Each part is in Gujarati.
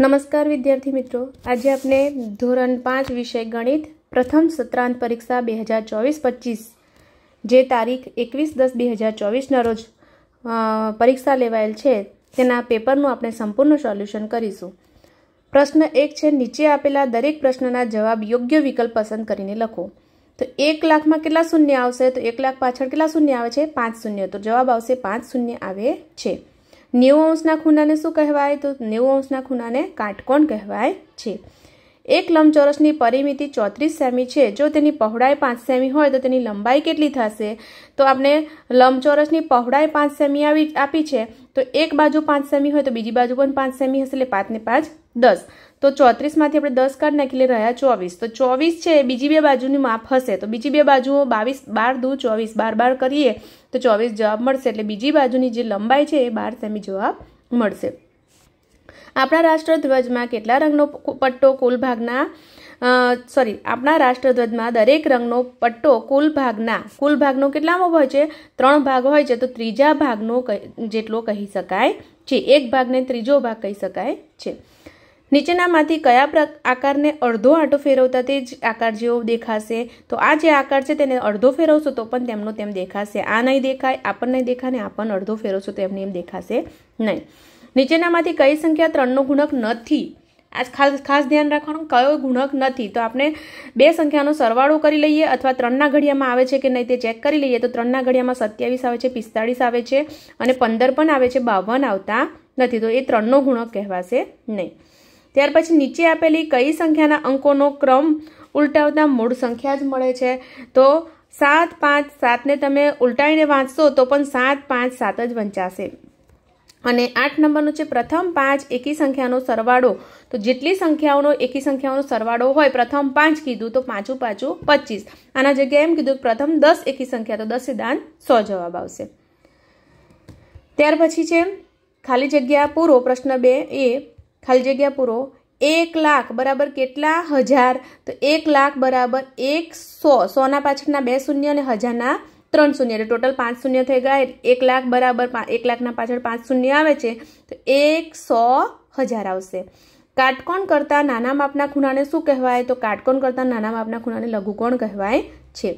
નમસ્કાર વિદ્યાર્થી મિત્રો આજે આપણે ધોરણ પાંચ વિષય ગણિત પ્રથમ સત્રાંત પરીક્ષા બે હજાર ચોવીસ પચીસ જે તારીખ એકવીસ દસ બે હજાર ચોવીસના રોજ પરીક્ષા લેવાયેલ છે તેના પેપરનું આપણે સંપૂર્ણ સોલ્યુશન કરીશું પ્રશ્ન એક છે નીચે આપેલા દરેક પ્રશ્નના જવાબ યોગ્ય વિકલ્પ પસંદ કરીને લખો તો એક લાખમાં કેટલા શૂન્ય આવશે તો એક લાખ પાછળ કેટલા શૂન્ય આવે છે પાંચ શૂન્ય તો જવાબ આવશે પાંચ શૂન્ય આવે છે નેવું અંશના ખૂણાને શું કહેવાય તો નેવું અંશના ખૂણાને કાટકોણ કહેવાય છે એક લંબચોરસની પરિમિતિ ચોત્રીસ સેમી છે જો તેની પહોળાઈ પાંચ સેમી હોય તો તેની લંબાઈ કેટલી થશે તો આપણે લંબચોરસની પહોળાઈ પાંચ સેમી આવી આપી છે તો એક બાજુ પાંચ સેમી હોય તો બીજી બાજુ પણ પાંચ સેમી હશે એટલે પાંચને પાંચ દસ તો ચોત્રીસમાંથી આપણે દસ કાઢ નાખી રહ્યા ચોવીસ તો ચોવીસ છે બીજી બે બાજુની માપ હશે તો બીજી બે બાજુઓ બાવીસ બાર દુ ચોવીસ બાર બાર કરીએ તો ચોવીસ જવાબ મળશે એટલે બીજી બાજુની જે લંબાઈ છે એ બાર સેમી જવાબ મળશે આપણા રાષ્ટ્રધ્વજમાં કેટલા રંગનો પટ્ટો કુલ ભાગના સોરી આપણા રાષ્ટ્રધ્વજમાં દરેક રંગનો પટ્ટો કુલ ભાગના કુલ ભાગનો કેટલામો હોય છે ત્રણ ભાગ હોય છે તો ત્રીજા ભાગનો જેટલો કહી શકાય છે એક ભાગને ત્રીજો ભાગ કહી શકાય છે નીચેનામાંથી કયા આકારને અડધો આંટો ફેરવતા તે જ આકાર જેવો દેખાશે તો આ જે આકાર છે તેને અડધો ફેરવશો તો પણ તેમનો તેમ દેખાશે આ નહીં દેખાય આ પણ નહીં દેખાય ને આ પણ અડધો ફેરવશો તો એમને એમ દેખાશે નહીં નીચેનામાંથી કઈ સંખ્યા ત્રણનો ગુણક નથી આ ખાસ ખાસ ધ્યાન રાખવાનું કયો ગુણક નથી તો આપણે બે સંખ્યાનો સરવાળો કરી લઈએ અથવા ત્રણના ઘડિયામાં આવે છે કે નહીં તે ચેક કરી લઈએ તો ત્રણના ઘડિયામાં સત્યાવીસ આવે છે પિસ્તાળીસ આવે છે અને પંદર પણ આવે છે બાવન આવતા નથી તો એ ત્રણનો ગુણક કહેવાશે નહીં ત્યાર પછી નીચે આપેલી કઈ સંખ્યાના અંકોનો ક્રમ ઉલટાવતા મૂળ સંખ્યા જ મળે છે તો સાત પાંચ સાતને તમે ઉલટાવીને વાંચશો તો પણ સાત પાંચ સાત જ વંચાશે અને આઠ નંબરનું છે પ્રથમ પાંચ એકી સંખ્યાનો સરવાળો તો જેટલી સંખ્યાઓનો એકી સંખ્યાઓનો સરવાળો હોય પ્રથમ પાંચ કીધું તો પાંચું પાંચું પચીસ આના જગ્યાએ એમ કીધું પ્રથમ દસ એકી સંખ્યા તો દસે દાન સો જવાબ આવશે ત્યાર પછી છે ખાલી જગ્યા પૂરો પ્રશ્ન બે એ ખાલી જગ્યા પૂરો એક લાખ બરાબર કેટલા હજાર તો એક લાખ બરાબર એક સો સોના પાછળના બે શૂન્ય અને હજારના ત્રણ શૂન્ય એટલે ટોટલ પાંચ શૂન્ય થઈ ગયા એક લાખ બરાબર એક લાખના પાછળ પાંચ શૂન્ય આવે છે તો એક સો હજાર આવશે કાટકોણ કરતાં નાના માપના ખૂણાને શું કહેવાય તો કાટકોણ કરતાં નાના માપના ખૂણાને લઘુકોણ કહેવાય છે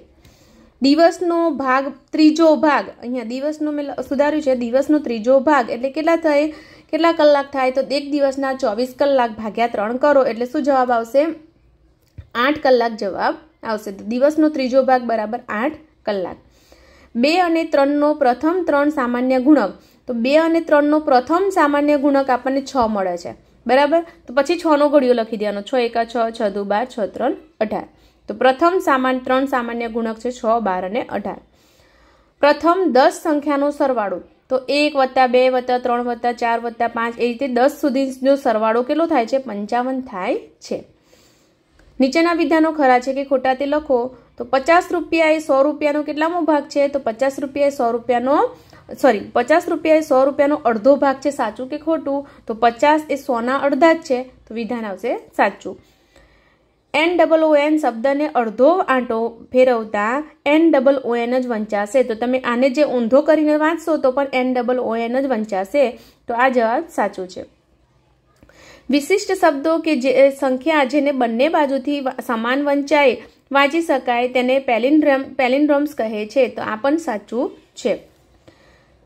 દિવસનો ભાગ ત્રીજો ભાગ અહીંયા દિવસનો મેં સુધાર્યું છે દિવસનો ત્રીજો ભાગ એટલે કેટલા થાય કેટલા કલાક થાય તો એક દિવસના ચોવીસ કલાક ભાગ્યા ત્રણ કરો એટલે શું જવાબ આવશે આઠ કલાક જવાબ આવશે તો દિવસનો ત્રીજો ભાગ બરાબર આઠ કલાક બે અને ત્રણનો પ્રથમ ત્રણ સામાન્ય ગુણક તો બે અને ત્રણનો પ્રથમ સામાન્ય ગુણક આપણને છ મળે છે બરાબર તો પછી છનો ઘડિયો લખી દેવાનો છ એકા છ છ દુ બાર છ ત્રણ અઢાર તો પ્રથમ સામાન ત્રણ સામાન્ય ગુણક છે છ બાર અને અઢાર પ્રથમ દસ સંખ્યાનો સરવાળો તો એક વત્તા બે વત્તા ત્રણ વત્તા ચાર વત્તા પાંચ એ રીતે દસ સુધીનો સરવાળો કેટલો થાય છે પંચાવન થાય છે નીચેના વિધાનો ખરા છે કે ખોટા તે લખો તો પચાસ રૂપિયા એ સો રૂપિયાનો કેટલામો ભાગ છે તો પચાસ રૂપિયા એ સો રૂપિયાનો સોરી પચાસ રૂપિયા એ સો રૂપિયાનો અડધો ભાગ છે સાચું કે ખોટું તો પચાસ એ સોના અડધા જ છે તો વિધાન આવશે સાચું એન ડબલ ઓ એન શબ્દને અડધો આંટો ફેરવતા એન ડબલ ઓ એન જ વંચાશે તો તમે આને જે ઊંધો કરીને વાંચશો તો પણ એન ડબલ ઓ એન જ વંચાશે તો આ જવાબ સાચો છે વિશિષ્ટ શબ્દો કે જે સંખ્યા જેને બંને બાજુથી સમાન વંચાય વાંચી શકાય તેને પેલિન્ડ્રમ પેલિન્ડ્રોમ્સ કહે છે તો આ પણ સાચું છે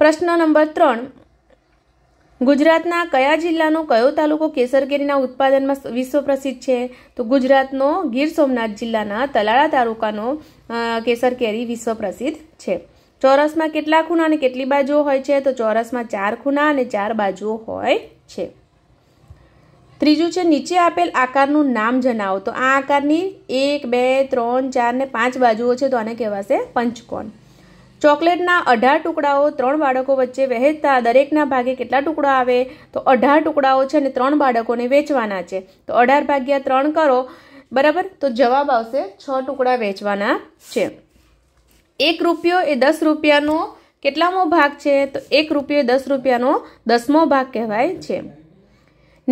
પ્રશ્ન નંબર ત્રણ ગુજરાતના કયા જિલ્લાનો કયો તાલુકો કેસર ઉત્પાદનમાં વિશ્વ પ્રસિદ્ધ છે તો ગુજરાતનો ગીર સોમનાથ જિલ્લાના તલાળા તાલુકાનો કેસર કેરી વિશ્વ પ્રસિદ્ધ છે ચોરસમાં કેટલા ખૂણા અને કેટલી બાજુઓ હોય છે તો ચોરસમાં ચાર ખૂણા અને ચાર બાજુઓ હોય છે ત્રીજું છે નીચે આપેલ આકારનું નામ જણાવો તો આ આકારની એક બે ત્રણ ચાર ને પાંચ બાજુઓ છે તો આને કહેવાશે પંચકોણ ચોકલેટના અઢાર ટુકડાઓ ત્રણ બાળકો વચ્ચે વહેંચતા દરેકના ભાગે કેટલા ટુકડા આવે તો અઢાર ટુકડાઓ છે અને ત્રણ બાળકોને વેચવાના છે તો અઢાર ભાગ્યા ત્રણ કરો બરાબર તો જવાબ આવશે છ ટુકડા વેચવાના છે એક રૂપિયો એ દસ રૂપિયાનો કેટલામો ભાગ છે તો એક રૂપિયો દસ રૂપિયાનો દસમો ભાગ કહેવાય છે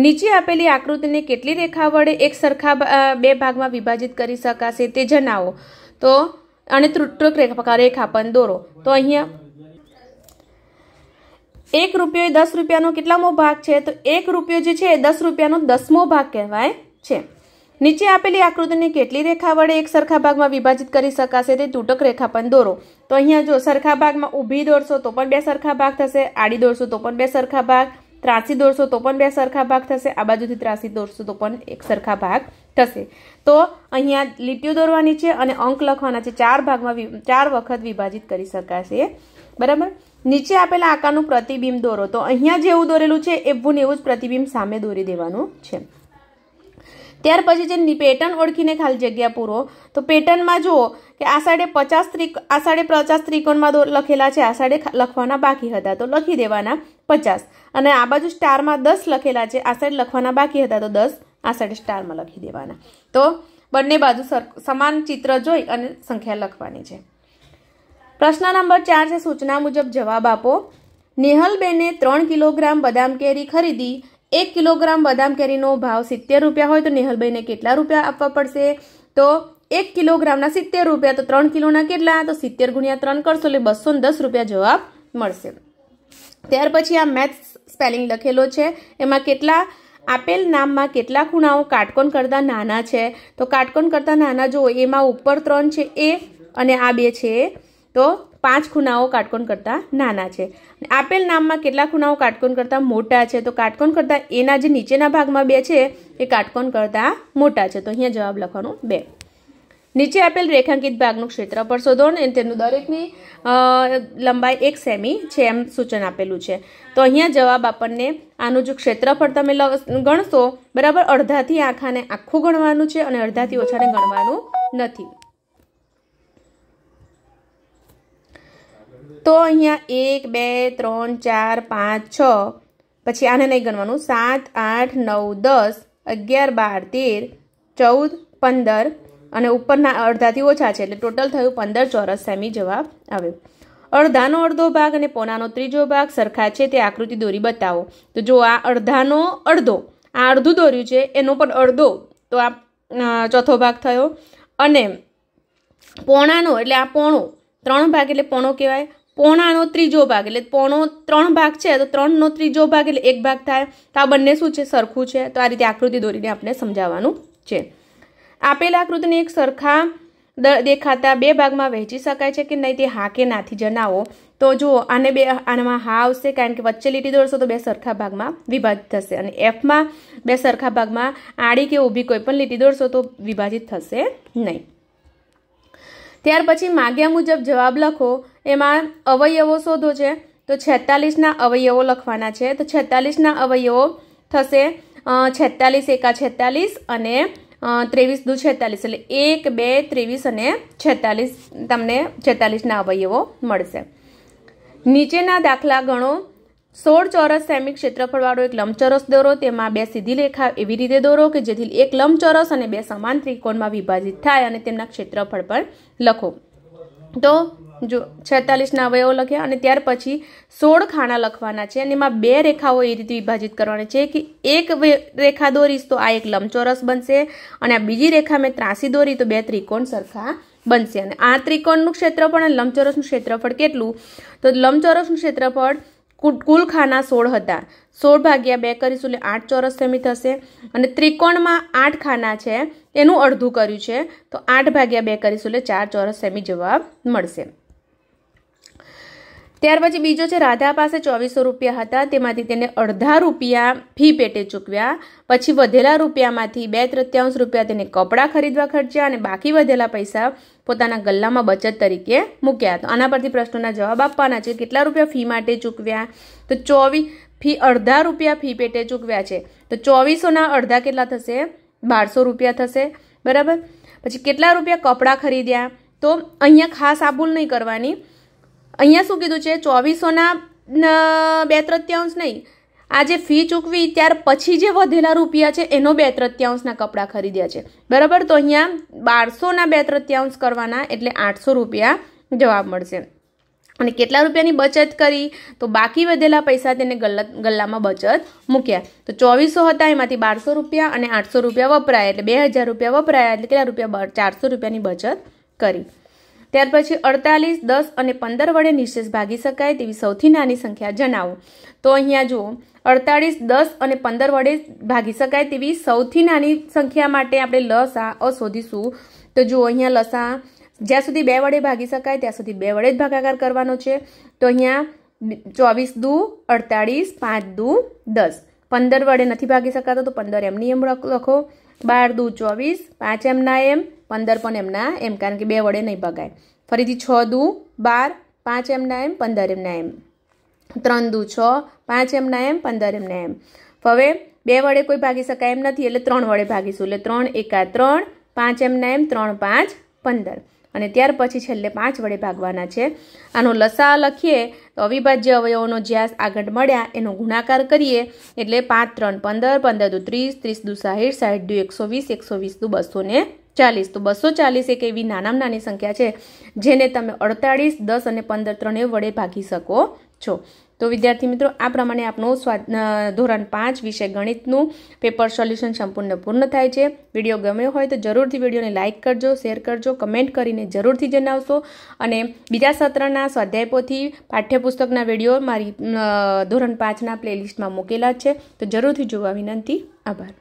નીચે આપેલી આકૃતિને કેટલી રેખા વડે એક સરખા બે ભાગમાં વિભાજિત કરી શકાશે તે જણાવો તો અને તૃટક રેખા રેખા પણ દોરો તો અહીંયા એક રૂપિયો એ દસ રૂપિયાનો કેટલામો ભાગ છે તો એક રૂપિયો જે છે એ દસ રૂપિયાનો દસમો ભાગ કહેવાય છે નીચે આપેલી આકૃતિને કેટલી રેખા વડે એક સરખા ભાગમાં વિભાજિત કરી શકાશે તે તૂટક રેખા પણ દોરો તો અહીંયા જો સરખા ભાગમાં ઊભી દોરશો તો પણ બે સરખા ભાગ થશે આડી દોરશો તો પણ બે સરખા ભાગ ત્રાસી તો પણ બે સરખા ભાગ થશે આ બાજુથી ત્રાસી દોરસો તો પણ એક સરખા ભાગ થશે તો અહીંયા લીટીઓ દોરવાની છે અને અંક લખવાના છે ચાર ભાગમાં ચાર વખત વિભાજિત કરી શકાશે બરાબર નીચે આપેલા આકારનું પ્રતિબિંબ દોરો તો અહીંયા જેવું દોરેલું છે એવું ને એવું જ પ્રતિબિંબ સામે દોરી દેવાનું છે ત્યાર પછી જે પેટર્ન ઓળખીને ખાલી જગ્યા પૂરો તો પેટર્નમાં જુઓ કે આ સાઈડે પચાસ ત્રિક આ સાઈડે પચાસ ત્રિકોણમાં લખેલા છે આ સાઈડે લખવાના બાકી હતા તો લખી દેવાના પચાસ અને આ બાજુ સ્ટારમાં દસ લખેલા છે આ સાઈડ લખવાના બાકી હતા તો દસ આ સાઈડ સ્ટારમાં લખી દેવાના તો બંને બાજુ સમાન ચિત્ર જોઈ અને સંખ્યા લખવાની છે પ્રશ્ન નંબર ચાર છે સૂચના મુજબ જવાબ આપો નેહલબેને ત્રણ કિલોગ્રામ બદામ કેરી ખરીદી એક કિલોગ્રામ બદામ કેરીનો ભાવ સિત્તેર રૂપિયા હોય તો નેહલબેને કેટલા રૂપિયા આપવા પડશે તો એક કિલોગ્રામના સિત્તેર રૂપિયા તો ત્રણ કિલોના કેટલા તો સિત્તેર ગુણ્યા ત્રણ કરશો એટલે બસો દસ રૂપિયા જવાબ મળશે ત્યાર પછી આ મેથ્સ સ્પેલિંગ લખેલો છે એમાં કેટલા આપેલ નામમાં કેટલા ખૂણાઓ કાટકોણ કરતાં નાના છે તો કાટકોણ કરતાં નાના જો એમાં ઉપર ત્રણ છે એ અને આ બે છે તો પાંચ ખૂણાઓ કાટકોણ કરતાં નાના છે આપેલ નામમાં કેટલા ખૂણાઓ કાટકોણ કરતાં મોટા છે તો કાટકોણ કરતાં એના જે નીચેના ભાગમાં બે છે એ કાટકોણ કરતાં મોટા છે તો અહીંયા જવાબ લખવાનું બે નીચે આપેલ રેખાંકિત ભાગનું ક્ષેત્રફળ શોધો અને તેનું દરેકની લંબાઈ એક સેમી છે એમ સૂચન આપેલું છે તો અહીંયા જવાબ આપણને આનું જો ક્ષેત્રફળ તમે ગણશો બરાબર અડધાથી આખાને આખું ગણવાનું છે અને અડધાથી ઓછાને ગણવાનું નથી તો અહીંયા એક બે ત્રણ ચાર પાંચ છ પછી આને નહીં ગણવાનું સાત આઠ નવ દસ અગિયાર બાર તેર ચૌદ પંદર અને ઉપરના અડધાથી ઓછા છે એટલે ટોટલ થયું પંદર ચોરસ સેમી જવાબ આવ્યો અડધાનો અડધો ભાગ અને પોનાનો ત્રીજો ભાગ સરખા છે તે આકૃતિ દોરી બતાવો તો જો આ અડધાનો અડધો આ અડધું દોર્યું છે એનો પણ અડધો તો આ ચોથો ભાગ થયો અને પોણાનો એટલે આ પોણો ત્રણ ભાગ એટલે પોણો કહેવાય પોણાનો ત્રીજો ભાગ એટલે પોણો ત્રણ ભાગ છે તો ત્રણનો ત્રીજો ભાગ એટલે એક ભાગ થાય તો આ બંને શું છે સરખું છે તો આ રીતે આકૃતિ દોરીને આપણે સમજાવવાનું છે આપેલા આકૃતિને એક સરખા દેખાતા બે ભાગમાં વહેંચી શકાય છે કે નહીં તે હા કે નાથી જણાવો તો જો આને બે આનામાં હા આવશે કારણ કે વચ્ચે લીટી દોરશો તો બે સરખા ભાગમાં વિભાજિત થશે અને એફમાં બે સરખા ભાગમાં આડી કે ઊભી કોઈ પણ લીટી દોરશો તો વિભાજિત થશે નહીં ત્યાર પછી માગ્યા મુજબ જવાબ લખો એમાં અવયવો શોધો છે તો છેતાલીસના અવયવો લખવાના છે તો છેતાલીસના અવયવો થશે છેતાલીસ એકા છેતાલીસ અને ત્રેવીસ દુ છેતાલીસ એટલે એક બે ત્રેવીસ અને છેતાલીસ તમને છેતાલીસના અવયવો મળશે નીચેના દાખલા ગણો સોળ ચોરસ સેમી ક્ષેત્રફળવાળો એક લંબચોરસ દોરો તેમાં બે સીધી રેખા એવી રીતે દોરો કે જેથી એક લંબચોરસ અને બે સમાન ત્રિકોણમાં વિભાજિત થાય અને તેમના ક્ષેત્રફળ પણ લખો તો જો છેતાલીસના અવયવો લખ્યા અને ત્યાર પછી સોળ ખાના લખવાના છે અને એમાં બે રેખાઓ એ રીતે વિભાજિત કરવાની છે કે એક રેખા દોરીશ તો આ એક લંબચોરસ બનશે અને આ બીજી રેખા મેં ત્રાસી દોરી તો બે ત્રિકોણ સરખા બનશે અને આ ત્રિકોણનું ક્ષેત્રફળ અને લંબચોરસનું ક્ષેત્રફળ કેટલું તો લંબચોરસનું ક્ષેત્રફળ કુલ ખાના સોળ હતા સોળ ભાગ્યા બે કરીશું એટલે આઠ ચોરસ સેમી થશે અને ત્રિકોણમાં આઠ ખાના છે એનું અડધું કર્યું છે તો આઠ ભાગ્યા બે કરીશું એટલે ચાર ચોરસ સેમી જવાબ મળશે ત્યાર પછી બીજો છે રાધા પાસે ચોવીસો રૂપિયા હતા તેમાંથી તેને અડધા રૂપિયા ફી પેટે ચૂકવ્યા પછી વધેલા રૂપિયામાંથી બે તૃત્યાંશ રૂપિયા તેને કપડાં ખરીદવા ખર્ચ્યા અને બાકી વધેલા પૈસા પોતાના ગલ્લામાં બચત તરીકે મૂક્યા હતા આના પરથી પ્રશ્નોના જવાબ આપવાના છે કેટલા રૂપિયા ફી માટે ચૂકવ્યા તો ચોવીસ ફી અડધા રૂપિયા ફી પેટે ચૂકવ્યા છે તો ચોવીસોના અડધા કેટલા થશે બારસો રૂપિયા થશે બરાબર પછી કેટલા રૂપિયા કપડાં ખરીદ્યા તો અહીંયા ખાસ આ નહીં કરવાની અહીંયા શું કીધું છે ચોવીસોના બે તૃત્યાંશ નહીં આજે ફી ચૂકવી ત્યાર પછી જે વધેલા રૂપિયા છે એનો બે તૃત્યાંશના કપડાં ખરીદ્યા છે બરાબર તો અહીંયા બારસોના બે તૃત્યાંશ કરવાના એટલે આઠસો રૂપિયા જવાબ મળશે અને કેટલા રૂપિયાની બચત કરી તો બાકી વધેલા પૈસા તેને ગલ્લામાં બચત મૂક્યા તો ચોવીસો હતા એમાંથી બારસો રૂપિયા અને આઠસો રૂપિયા વપરાયા એટલે બે હજાર રૂપિયા વપરાયા એટલે કેટલા રૂપિયા ચારસો રૂપિયાની બચત કરી ત્યાર પછી અડતાલીસ દસ અને પંદર વડે નિશેષ ભાગી શકાય તેવી સૌથી નાની સંખ્યા જણાવો તો અહીંયા જુઓ અડતાળીસ દસ અને પંદર વડે ભાગી શકાય તેવી સૌથી નાની સંખ્યા માટે આપણે લસા અ શોધીશું તો જુઓ અહીંયા લસા જ્યાં સુધી બે વડે ભાગી શકાય ત્યાં સુધી બે વડે જ ભાગાકાર કરવાનો છે તો અહીંયા ચોવીસ દુ અડતાળીસ પાંચ દુ દસ પંદર વડે નથી ભાગી શકાતો તો પંદર એમની એમ લખો બાર દુ ચોવીસ પાંચ એમના એમ પંદર પણ એમના એમ કારણ કે બે વડે નહીં ભગાય ફરીથી છ દુ બાર પાંચ એમના એમ પંદર એમના એમ ત્રણ દુ છ પાંચ એમના એમ પંદર એમના એમ હવે બે વડે કોઈ ભાગી શકાય એમ નથી એટલે ત્રણ વડે ભાગીશું એટલે ત્રણ એકા ત્રણ પાંચ એમના એમ ત્રણ પાંચ પંદર અને ત્યાર પછી છેલ્લે પાંચ વડે ભાગવાના છે આનો લસા લખીએ તો અવિભાજ્ય અવયવોનો જ્યાં આગળ મળ્યા એનો ગુણાકાર કરીએ એટલે પાંચ ત્રણ પંદર પંદર દુ ત્રીસ ત્રીસ દુ સાહીઠ સાહીઠ દુ એકસો વીસ એકસો વીસ દુ બસો ને ચાલીસ તો બસો ચાલીસ એક એવી નાનામાં નાની સંખ્યા છે જેને તમે અડતાળીસ દસ અને પંદર ત્રણે વડે ભાગી શકો છો તો વિદ્યાર્થી મિત્રો આ પ્રમાણે આપણું સ્વાદ ધોરણ પાંચ વિષય ગણિતનું પેપર સોલ્યુશન સંપૂર્ણ પૂર્ણ થાય છે વિડીયો ગમ્યો હોય તો જરૂરથી વિડીયોને લાઇક કરજો શેર કરજો કમેન્ટ કરીને જરૂરથી જણાવશો અને બીજા સત્રના સ્વાધ્યાયપોથી પાઠ્યપુસ્તકના વિડીયો મારી ધોરણ પાંચના પ્લેલિસ્ટમાં મૂકેલા છે તો જરૂરથી જોવા વિનંતી આભાર